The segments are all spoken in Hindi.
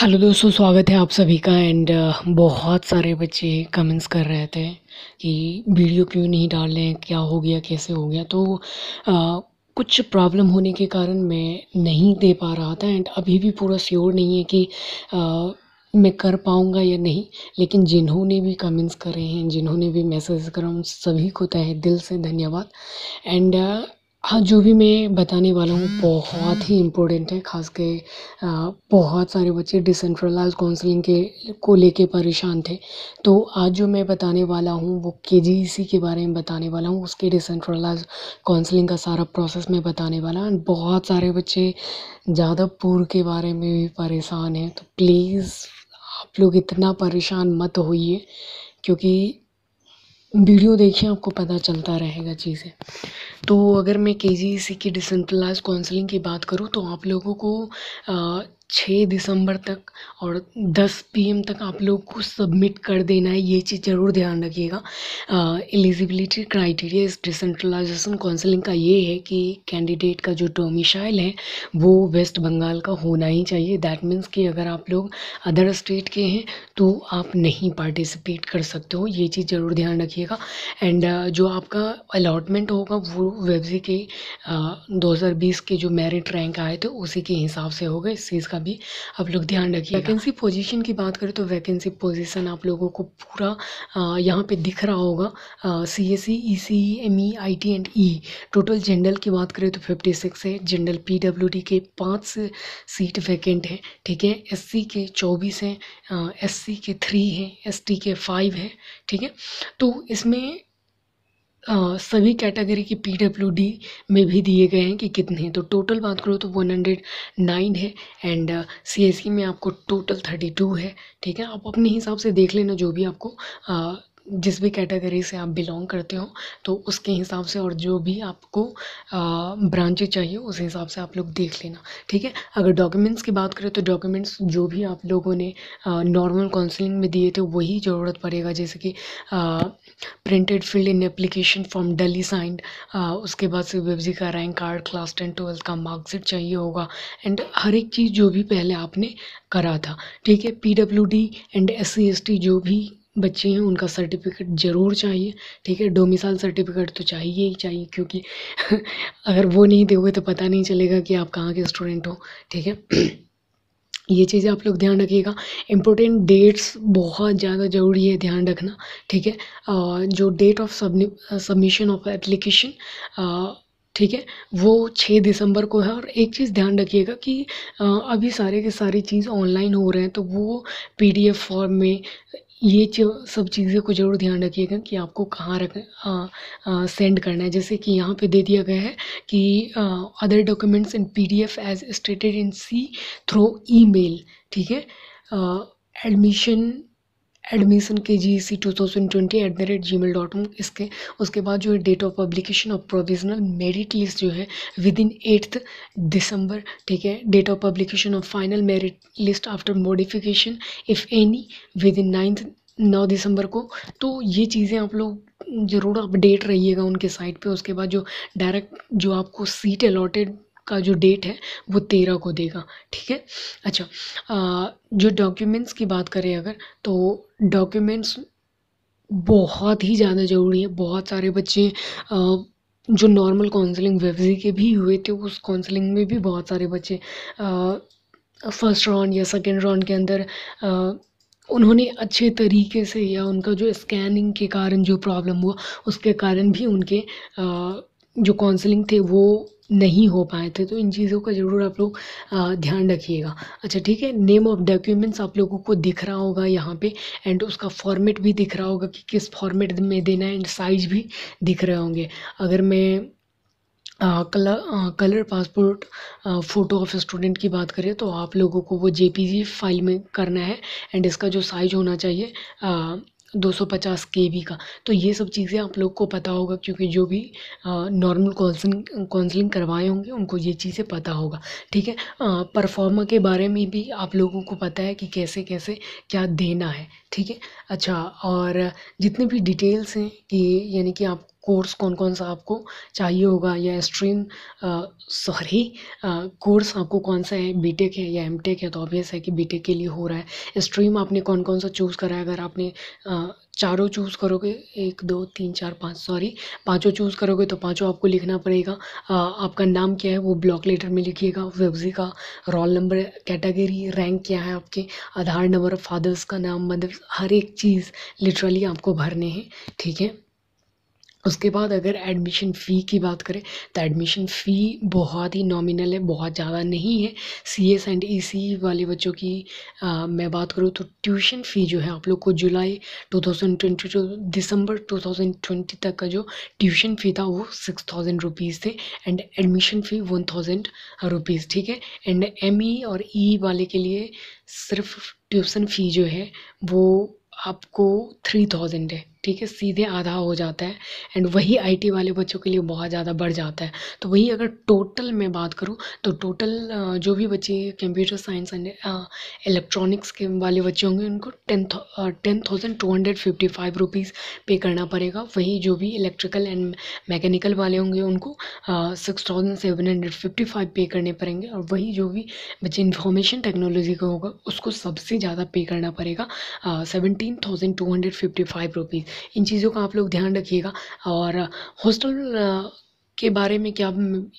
हेलो दोस्तों स्वागत है आप सभी का एंड uh, बहुत सारे बच्चे कमेंट्स कर रहे थे कि वीडियो क्यों नहीं डाल रहे क्या हो गया कैसे हो गया तो आ, uh, कुछ प्रॉब्लम होने के कारण मैं नहीं दे पा रहा था एंड अभी भी पूरा श्योर नहीं है कि आ, uh, मैं कर पाऊँगा या नहीं लेकिन जिन्होंने भी कमेंट्स करे हैं जिन्होंने भी मैसेज करा उन सभी को तहे दिल से धन्यवाद एंड हाँ जो भी मैं बताने वाला हूँ बहुत ही इम्पोर्टेंट है खास के बहुत सारे बच्चे डिसेंट्रलाइज काउंसलिंग के को लेके परेशान थे तो आज जो मैं बताने वाला हूँ वो के के बारे में बताने वाला हूँ उसके डिसेंट्रलाइज काउंसलिंग का सारा प्रोसेस मैं बताने वाला हूँ बहुत सारे बच्चे जादवपुर के बारे में भी परेशान हैं तो प्लीज़ आप लोग इतना परेशान मत होइए क्योंकि वीडियो देखिए आपको पता चलता रहेगा चीज़ें तो अगर मैं के जी सी की डिसेंट्रलाइज काउंसलिंग की बात करूँ तो आप लोगों को छः दिसंबर तक और दस पी एम तक आप लोग को सबमिट कर देना है ये चीज़ ज़रूर ध्यान रखिएगा एलिजिबिलिटी क्राइटेरिया इस डिसेंट्रलाइजेशन काउंसलिंग का ये है कि कैंडिडेट का जो डोमिसाइल है वो वेस्ट बंगाल का होना ही चाहिए दैट मीन्स कि अगर आप लोग अदर स्टेट के हैं तो आप नहीं पार्टिसिपेट कर सकते हो ये चीज़ ज़रूर ध्यान रखिएगा एंड uh, जो आपका अलाटमेंट होगा वो वेबसी के दो uh, के जो मेरिट रैंक आए थे उसी के हिसाब से होगा इस चीज़ का का भी आप लोग ध्यान रखिए वैकेंसी पोजीशन की बात करें तो वैकेंसी पोजीशन आप लोगों को पूरा यहाँ पे दिख रहा होगा C S C E C M E I T and E total general की बात करें तो फिफ्टी सिक्स है जनरल पी डब्ल्यू डी के पाँच सीट वैकेंट है ठीक है एस सी के चौबीस हैं एस सी के थ्री हैं एस टी के फाइव हैं ठीक है तो इसमें सभी कैटेगरी की पीडब्ल्यूडी में भी दिए गए हैं कि कितने हैं तो टोटल बात करो तो 109 है एंड सी सीएससी में आपको टोटल 32 है ठीक है आप अपने हिसाब से देख लेना जो भी आपको जिस भी कैटेगरी से आप बिलोंग करते हो तो उसके हिसाब से और जो भी आपको ब्रांचेज चाहिए उस हिसाब से आप लोग देख लेना ठीक है अगर डॉक्यूमेंट्स की बात करें तो डॉक्यूमेंट्स जो भी आप लोगों ने नॉर्मल काउंसलिंग में दिए थे वही ज़रूरत पड़ेगा जैसे कि printed field in application form duly signed उसके बाद से वेबजी का rank card class ten twelfth का मार्कशीट चाहिए होगा एंड हर एक चीज़ जो भी पहले आपने करा था ठीक है P W D and S C S T जो भी बच्चे हैं उनका सर्टिफिकेट ज़रूर चाहिए ठीक है डोमिसाइल सर्टिफिकेट तो चाहिए ही चाहिए क्योंकि अगर वो नहीं दोगे तो पता नहीं चलेगा कि आप कहाँ के स्टूडेंट हो ठीक है ये चीज़ें आप लोग ध्यान रखिएगा इम्पोर्टेंट डेट्स बहुत ज़्यादा ज़रूरी है ध्यान रखना ठीक है जो date of submission of application ठीक है वो छः दिसंबर को है और एक चीज़ ध्यान रखिएगा कि अभी सारे के सारी चीज़ ऑनलाइन हो रहे हैं तो वो पीडीएफ फॉर्म में ये सब चीज़ें को ज़रूर ध्यान रखिएगा कि आपको कहाँ रख सेंड हाँ, हाँ, करना है जैसे कि यहाँ पे दे दिया गया है कि other documents in PDF as stated in C through email ठीक है admission admission K G C two thousand twenty at the rate gmail dot com इसके उसके बाद जो है date of publication of provisional merit list जो है विद इन एट्थ दिसंबर ठीक है date of publication of final merit list after modification if any within ninth नौ दिसंबर को तो ये चीज़ें आप लोग ज़रूर अपडेट रहिएगा उनके साइट पे उसके बाद जो डायरेक्ट जो आपको सीट अलॉटेड का जो डेट है वो तेरह को देगा ठीक है अच्छा जो डॉक्यूमेंट्स की बात करें अगर तो डॉक्यूमेंट्स बहुत ही ज़्यादा ज़रूरी है बहुत सारे बच्चे जो नॉर्मल काउंसलिंग वेबजी के भी हुए थे उस काउंसलिंग में भी बहुत सारे बच्चे फर्स्ट राउंड या सेकेंड राउंड के अंदर आ, उन्होंने अच्छे तरीके से या उनका जो स्कैनिंग के कारण जो प्रॉब्लम हुआ उसके कारण भी उनके आ, जो काउंसलिंग थे वो नहीं हो पाए थे तो इन चीज़ों का ज़रूर आप लोग ध्यान रखिएगा अच्छा ठीक है नेम ऑफ डॉक्यूमेंट्स आप लोगों को दिख रहा होगा यहाँ पे एंड उसका फॉर्मेट भी दिख रहा होगा कि किस फॉर्मेट में देना है एंड साइज भी दिख रहे होंगे अगर मैं colour colour passport photo of student की बात करें तो आप लोगों को वो जे फाइल में करना है एंड इसका जो साइज होना चाहिए दो सौ पचास के वी का तो ये सब चीज़ें आप लोग को पता होगा क्योंकि जो भी नॉर्मल काउंसलिंग काउंसलिंग करवाए होंगे उनको ये चीज़ें पता होगा ठीक है परफॉर्मर के बारे में भी आप लोगों को पता है कि कैसे कैसे क्या देना है ठीक है अच्छा और जितने भी डिटेल्स हैं कि यानी कि आप कोर्स कौन कौन सा आपको चाहिए होगा या स्ट्रीम सॉरी कोर्स आपको कौन सा है बीटेक है या एमटेक है तो ऑब्वियस है कि बीटेक के लिए हो रहा है स्ट्रीम आपने कौन कौन सा चूज़ करा है अगर आपने चारों चूज़ करोगे एक दो तीन चार पाँच सॉरी पांचों चूज़ करोगे तो पांचों आपको लिखना पड़ेगा आपका नाम क्या है वो ब्लॉक लेटर में लिखिएगा वेबजी का रोल नंबर कैटेगरी रैंक क्या है आपके आधार नंबर फादर्स का नाम मदर्स हर एक चीज़ लिटरली आपको भरने हैं ठीक है उसके बाद अगर एडमिशन फ़ी की बात करें तो एडमिशन फ़ी बहुत ही नॉमिनल है बहुत ज़्यादा नहीं है सी एस एंड ई सी वाले बच्चों की आ, मैं बात करूँ तो ट्यूशन फ़ी जो है आप लोग को जुलाई 2022 दिसंबर 2020 तक का जो ट्यूशन फ़ी था वो सिक्स थाउजेंड रुपीज़ थे and admission fee one thousand rupees ठीक है एंड एम ई और ई e वाले के लिए सिर्फ ट्यूशन फ़ी जो है वो आपको थ्री थाउजेंड है ठीक है सीधे आधा हो जाता है एंड वही आईटी वाले बच्चों के लिए बहुत ज़्यादा बढ़ जाता है तो वही अगर टोटल मैं बात करूँ तो टोटल जो भी बच्चे कंप्यूटर साइंस एंड इलेक्ट्रॉनिक्स के वाले बच्चे होंगे उनको ten ten thousand two hundred fifty five rupees pay करना पड़ेगा वहीं जो भी इलेक्ट्रिकल एंड मैकेनिकल वाले होंगे उनको six thousand seven hundred fifty five pay करने पड़ेंगे और वहीं जो भी बच्चे इन्फॉर्मेशन टेक्नोलॉजी का होगा उसको सबसे ज़्यादा पे करना पड़ेगा seventeen thousand two hundred fifty five rupees इन चीज़ों का आप लोग ध्यान रखिएगा और हॉस्टल के बारे में क्या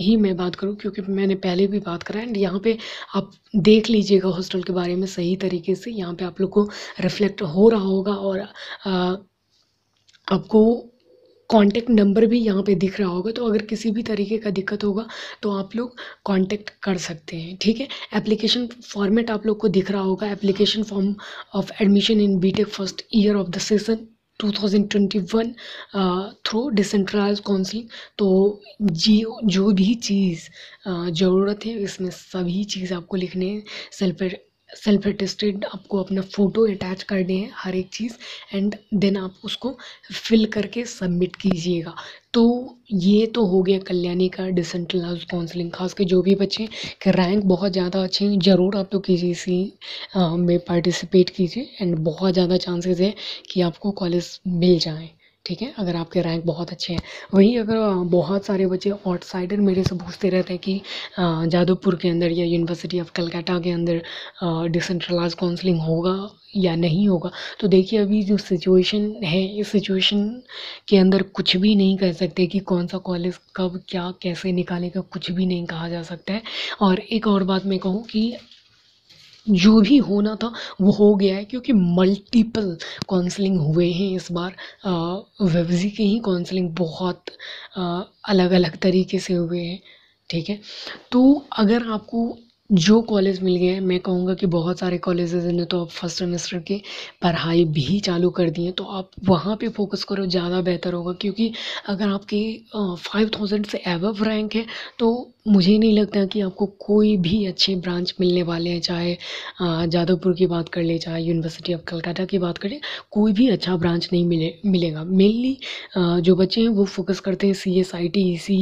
ही मैं बात करूं क्योंकि मैंने पहले भी बात करा एंड यहाँ पे आप देख लीजिएगा हॉस्टल के बारे में सही तरीके से यहाँ पे आप लोग को रिफ्लेक्ट हो रहा होगा और आ, आपको कांटेक्ट नंबर भी यहाँ पे दिख रहा होगा तो अगर किसी भी तरीके का दिक्कत होगा तो आप लोग कांटेक्ट कर सकते हैं ठीक है एप्लीकेशन फॉर्मेट आप लोग को दिख रहा होगा application form of admission in BTech first year of the session 2021 through decentralised counselling तो जी जो भी चीज़ uh, ज़रूरत है इसमें सभी चीज़ आपको लिखने सेल्फ सेल्फ अटेस्टेड आपको अपना फ़ोटो अटैच कर दें हर एक चीज़ एंड देन आप उसको फिल करके सबमिट कीजिएगा तो ये तो हो गया कल्याणी का डिसेंट्रलाइज काउंसलिंग खास के जो भी बच्चे के रैंक बहुत ज़्यादा अच्छे हैं ज़रूर आप लोग किसी सी में पार्टिसिपेट कीजिए एंड बहुत ज़्यादा चांसेस है कि आपको कॉलेज मिल जाएँ ठीक है अगर आपके रैंक बहुत अच्छे हैं वहीं अगर बहुत सारे बच्चे आउटसाइडर मेरे से पूछते रहते हैं कि जादवपुर के अंदर या यूनिवर्सिटी ऑफ कलकत्ता के अंदर डिसेंट्रलाइज काउंसलिंग होगा या नहीं होगा तो देखिए अभी जो सिचुएशन है इस सिचुएशन के अंदर कुछ भी नहीं कह सकते कि कौन सा कॉलेज कब क्या कैसे निकालेगा कुछ भी नहीं कहा जा सकता है और एक और बात मैं कहूँ कि जो भी होना था वो हो गया है क्योंकि मल्टीपल काउंसलिंग हुए हैं इस बार वेबजी के ही काउंसलिंग बहुत आ, अलग अलग तरीके से हुए हैं ठीक है तो अगर आपको जो कॉलेज मिल गए मैं कहूँगा कि बहुत सारे कॉलेजेस ने तो आप फर्स्ट सेमेस्टर के पढ़ाई भी चालू कर दी है तो आप वहाँ पे फोकस करो ज़्यादा बेहतर होगा क्योंकि अगर आपकी फाइव थाउजेंड से एबव रैंक है तो मुझे नहीं लगता कि आपको कोई भी अच्छे ब्रांच मिलने वाले हैं चाहे जादवपुर की बात कर ले चाहे यूनिवर्सिटी ऑफ कलकत्ता की बात करें कोई भी अच्छा ब्रांच नहीं मिले मिलेगा मेनली जो बच्चे हैं वो फोकस करते हैं C S I T E सी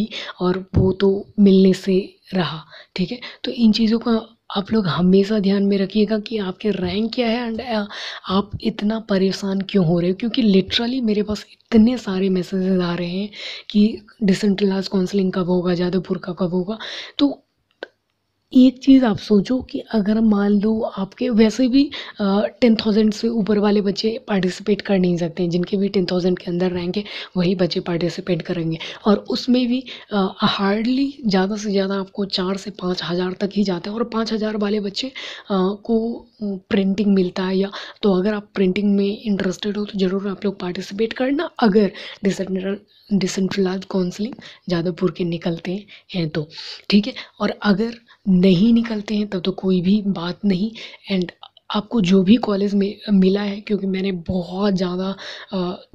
और वो तो मिलने से रहा ठीक है तो इन चीज़ों का आप लोग हमेशा ध्यान में रखिएगा कि आपके रैंक क्या है एंड आप इतना परेशान क्यों हो रहे हो क्योंकि लिटरली मेरे पास इतने सारे मैसेजेस आ रहे हैं कि डिसेंट्रलाइज काउंसलिंग कब होगा जादवपुर का कब होगा तो एक चीज़ आप सोचो कि अगर मान लो आपके वैसे भी टेन थाउजेंड से ऊपर वाले बच्चे पार्टिसिपेट कर नहीं सकते हैं जिनके भी टेन थाउजेंड के अंदर रैंक है वही बच्चे पार्टिसिपेट करेंगे और उसमें भी हार्डली ज़्यादा से ज़्यादा आपको चार से पाँच हज़ार तक ही जाते हैं और पाँच हज़ार वाले बच्चे आ, को प्रिंटिंग मिलता है या तो अगर आप प्रिंटिंग में इंटरेस्टेड हो तो ज़रूर आप लोग पार्टिसिपेट करना अगर डिसेंट्रल डिसेंट्रलाइज काउंसलिंग जादवपुर के निकलते हैं तो ठीक है और अगर नहीं निकलते हैं तब तो कोई भी बात नहीं एंड आपको जो भी कॉलेज में मिला है क्योंकि मैंने बहुत ज़्यादा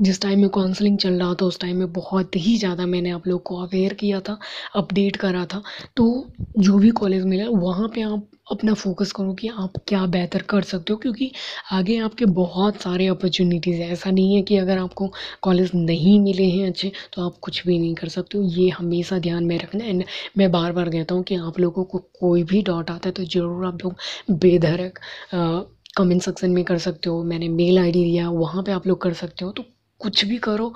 जिस टाइम में काउंसलिंग चल रहा था उस टाइम में बहुत ही ज़्यादा मैंने आप लोग को अवेयर किया था अपडेट करा था तो जो भी कॉलेज मिला वहाँ पे आप अपना फोकस करो कि आप क्या बेहतर कर सकते हो क्योंकि आगे आपके बहुत सारे अपॉर्चुनिटीज़ हैं ऐसा नहीं है कि अगर आपको कॉलेज नहीं मिले हैं अच्छे तो आप कुछ भी नहीं कर सकते हो ये हमेशा ध्यान में रखना एंड मैं बार बार कहता हूँ कि आप लोगों को कोई भी डाउट आता है तो ज़रूर आप लोग बेधरक कमेंट सेक्शन में कर सकते हो मैंने मेल आईडी दिया वहाँ पे आप लोग कर सकते हो तो कुछ भी करो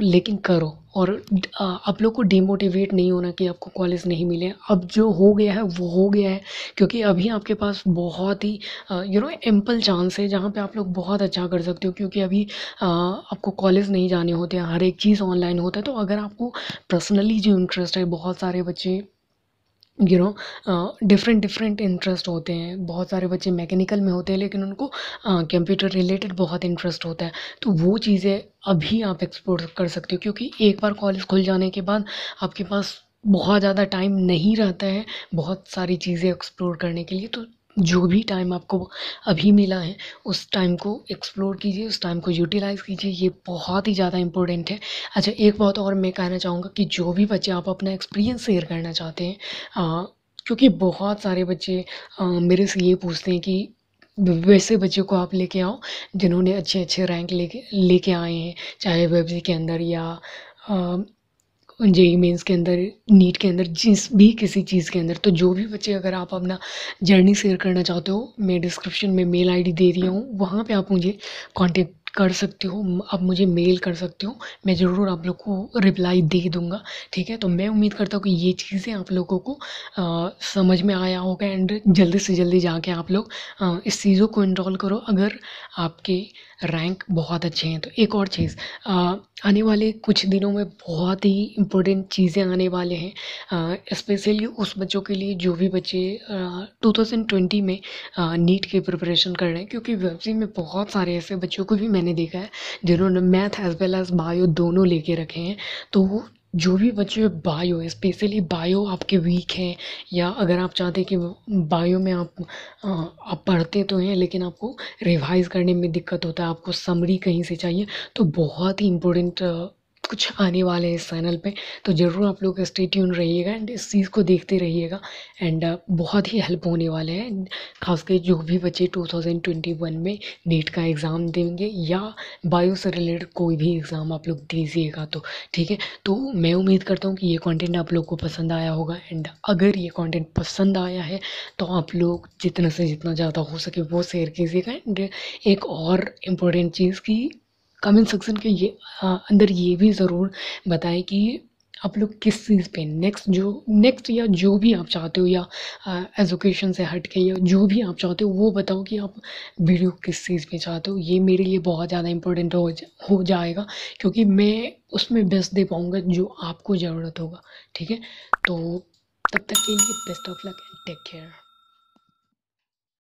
लेकिन करो और आप लोग को डिमोटिवेट नहीं होना कि आपको कॉलेज नहीं मिले अब जो हो गया है वो हो गया है क्योंकि अभी आपके पास बहुत ही यू नो एम्पल चांस है जहाँ पे आप लोग बहुत अच्छा कर सकते हो क्योंकि अभी आ, आपको कॉलेज नहीं जाने होते हर एक चीज़ ऑनलाइन होता है तो अगर आपको पर्सनली जो इंटरेस्ट है बहुत सारे बच्चे you know different different interest होते हैं बहुत सारे बच्चे मैकेनिकल में होते हैं लेकिन उनको कंप्यूटर रिलेटेड बहुत इंटरेस्ट होता है तो वो चीज़ें अभी आप एक्सप्लोर कर सकते हो क्योंकि एक बार कॉलेज खुल जाने के बाद आपके पास बहुत ज़्यादा टाइम नहीं रहता है बहुत सारी चीज़ें एक्सप्लोर करने के लिए तो जो भी टाइम आपको अभी मिला है उस टाइम को एक्सप्लोर कीजिए उस टाइम को यूटिलाइज़ कीजिए ये बहुत ही ज़्यादा इंपॉर्टेंट है अच्छा एक बात और मैं कहना चाहूँगा कि जो भी बच्चे आप अपना एक्सपीरियंस शेयर करना चाहते हैं आ, क्योंकि बहुत सारे बच्चे आ, मेरे से ये पूछते हैं कि वैसे बच्चों को आप लेके आओ जिन्होंने अच्छे अच्छे रैंक लेके लेके आए हैं चाहे वेबसी के अंदर या आ, जे मेन्स के अंदर नीट के अंदर जिस भी किसी चीज़ के अंदर तो जो भी बच्चे अगर आप अपना जर्नी शेयर करना चाहते हो मैं डिस्क्रिप्शन में मेल आईडी दे रही हूँ वहाँ पे आप मुझे कांटेक्ट कर सकते हो आप मुझे मेल कर सकते हो मैं ज़रूर आप लोग को रिप्लाई दे दूँगा ठीक है तो मैं उम्मीद करता हूँ कि ये चीज़ें आप लोगों को आ, समझ में आया होगा एंड जल्दी से जल्दी जाके आप लोग आ, इस चीज़ों को इनरोल करो अगर आपके रैंक बहुत अच्छे हैं तो एक और चीज़ आने वाले कुछ दिनों में बहुत ही इम्पोर्टेंट चीज़ें आने वाले हैं स्पेशली उस बच्चों के लिए जो भी बच्चे टू थाउजेंड ट्वेंटी में नीट की प्रिपरेशन कर रहे हैं क्योंकि वेबसी में बहुत सारे ऐसे बच्चों को भी मैंने मैंने देखा है जिन्होंने math as well as bio दोनों लेके रखे हैं तो जो भी बच्चे बायो स्पेशली बायो आपके वीक हैं या अगर आप चाहते हैं कि बायो में आप आप पढ़ते तो हैं लेकिन आपको रिवाइज करने में दिक्कत होता है आपको समरी कहीं से चाहिए तो बहुत ही इम्पोर्टेंट कुछ आने वाले हैं इस चैनल पे तो ज़रूर आप लोग स्टे ट्यून रहिएगा एंड इस चीज़ को देखते रहिएगा एंड uh, बहुत ही हेल्प होने वाले हैं खास कर जो भी बच्चे 2021 में नीट का एग्ज़ाम देंगे या बायो से रिलेटेड कोई भी एग्ज़ाम आप लोग दीजिएगा तो ठीक है तो मैं उम्मीद करता हूँ कि ये कॉन्टेंट आप लोग को पसंद आया होगा एंड अगर ये कॉन्टेंट पसंद आया है तो आप लोग जितना से जितना ज़्यादा हो सके वो शेयर कीजिएगा एंड एक और इम्पोर्टेंट चीज़ की कमेंट सेक्शन के ये आ, अंदर ये भी ज़रूर बताएं कि आप लोग किस चीज़ पे नेक्स्ट जो नेक्स्ट या जो भी आप चाहते हो या एजुकेशन से हट के या जो भी आप चाहते हो वो बताओ कि आप वीडियो किस चीज़ पे चाहते हो ये मेरे लिए बहुत ज़्यादा इम्पोर्टेंट हो हो जाएगा क्योंकि मैं उसमें बेस्ट दे पाऊँगा जो आपको ज़रूरत होगा ठीक है तो तब तक के लिए best of luck take care